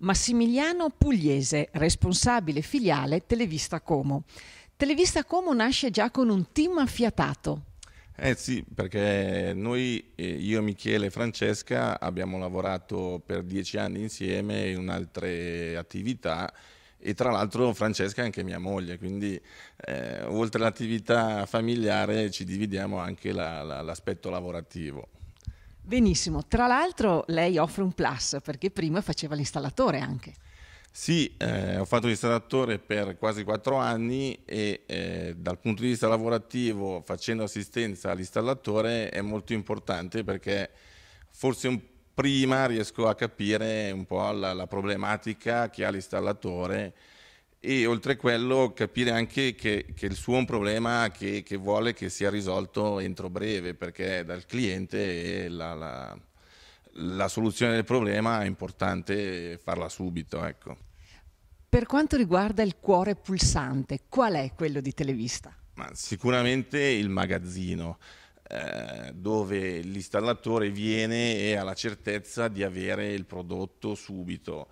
Massimiliano Pugliese, responsabile filiale Televista Como. Televista Como nasce già con un team affiatato. Eh sì, perché noi, eh, io, Michele e Francesca, abbiamo lavorato per dieci anni insieme in altre attività e tra l'altro Francesca è anche mia moglie, quindi eh, oltre all'attività familiare ci dividiamo anche la, la, l'aspetto lavorativo. Benissimo, tra l'altro lei offre un plus perché prima faceva l'installatore anche. Sì, eh, ho fatto l'installatore per quasi quattro anni e eh, dal punto di vista lavorativo facendo assistenza all'installatore è molto importante perché forse prima riesco a capire un po' la, la problematica che ha l'installatore e oltre a quello capire anche che, che, il suo è un problema che, che, vuole che sia risolto entro breve perché dal cliente la, la, la soluzione del problema è importante farla subito. Ecco. Per quanto riguarda il cuore pulsante, qual è quello di Televista? Ma sicuramente il magazzino eh, dove l'installatore viene e ha la certezza di avere il prodotto subito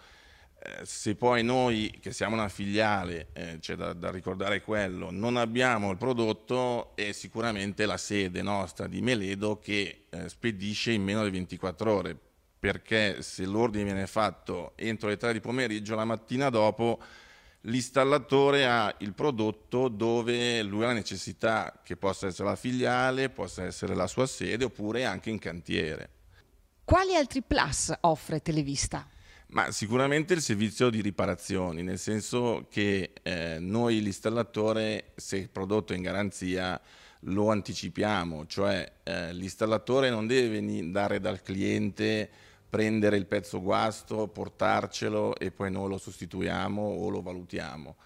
eh, se poi noi, che siamo una filiale, eh, c'è da, da, ricordare quello, non abbiamo il prodotto, è sicuramente la sede nostra di Meledo che eh, spedisce in meno di 24 ore, perché se l'ordine viene fatto entro le 3 di pomeriggio, la mattina dopo l'installatore ha il prodotto dove lui ha la necessità, che possa essere la filiale, possa essere la sua sede oppure anche in cantiere. Quali altri plus offre Televista? Ma sicuramente il servizio di riparazioni, nel senso che eh, noi l'installatore, se il prodotto è in garanzia, lo anticipiamo, cioè eh, l'installatore non deve andare dal cliente, prendere il pezzo guasto, portarcelo e poi noi lo sostituiamo o lo valutiamo.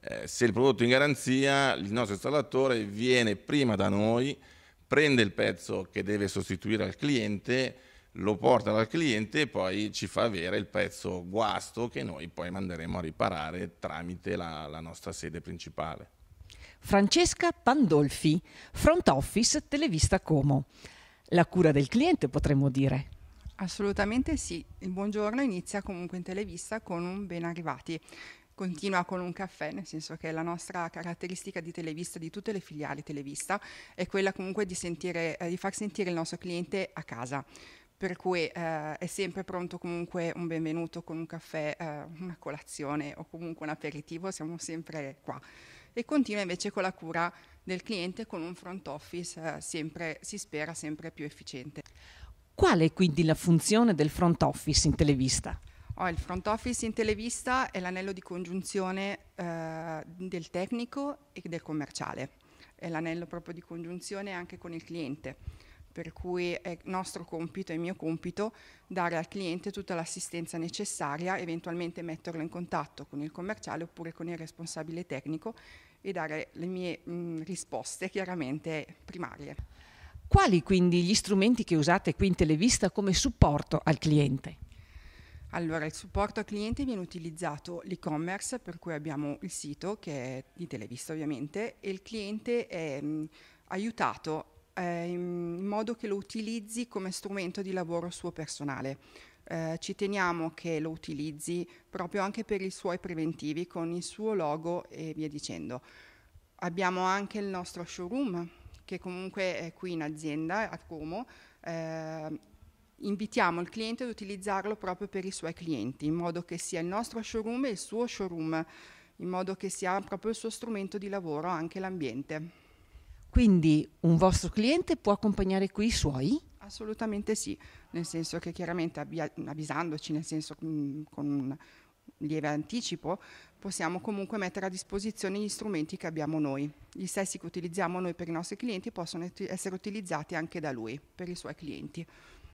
Eh, se il prodotto è in garanzia, il nostro installatore viene prima da noi, prende il pezzo che deve sostituire al cliente, lo porta dal cliente e poi ci fa avere il pezzo guasto che noi poi manderemo a riparare tramite la, la nostra sede principale. Francesca Pandolfi, Front Office Televista Como. La cura del cliente potremmo dire. Assolutamente sì, il buongiorno inizia comunque in televista con un ben arrivati, continua con un caffè, nel senso che la nostra caratteristica di Televista, di tutte le filiali Televista, è quella comunque di, sentire, eh, di far sentire il nostro cliente a casa per cui eh, è sempre pronto comunque un benvenuto con un caffè, eh, una colazione o comunque un aperitivo, siamo sempre qua. E continua invece con la cura del cliente con un front office eh, sempre, si spera, sempre più efficiente. Qual è quindi la funzione del front office in televista? Oh, il front office in televista è l'anello di congiunzione eh, del tecnico e del commerciale, è l'anello proprio di congiunzione anche con il cliente per cui è nostro compito, è mio compito, dare al cliente tutta l'assistenza necessaria, eventualmente metterlo in contatto con il commerciale oppure con il responsabile tecnico e dare le mie mh, risposte chiaramente primarie. Quali quindi gli strumenti che usate qui in Televista come supporto al cliente? Allora, il supporto al cliente viene utilizzato l'e-commerce, per cui abbiamo il sito che è di Televista ovviamente, e il cliente è mh, aiutato eh, in modo che lo utilizzi come strumento di lavoro suo personale. Eh, ci teniamo che lo utilizzi proprio anche per i suoi preventivi con il suo logo e via dicendo. Abbiamo anche il nostro showroom che comunque è qui in azienda a Como. Eh, invitiamo il cliente ad utilizzarlo proprio per i suoi clienti, in modo che sia il nostro showroom e il suo showroom, in modo che sia proprio il suo strumento di lavoro, anche l'ambiente. Quindi un vostro cliente può accompagnare qui i suoi? Assolutamente sì, nel senso che chiaramente avvisandoci, nel senso mm, con un lieve anticipo, possiamo comunque mettere a disposizione gli strumenti che abbiamo noi. Gli stessi che utilizziamo noi per i nostri clienti possono essere utilizzati anche da lui per i suoi clienti.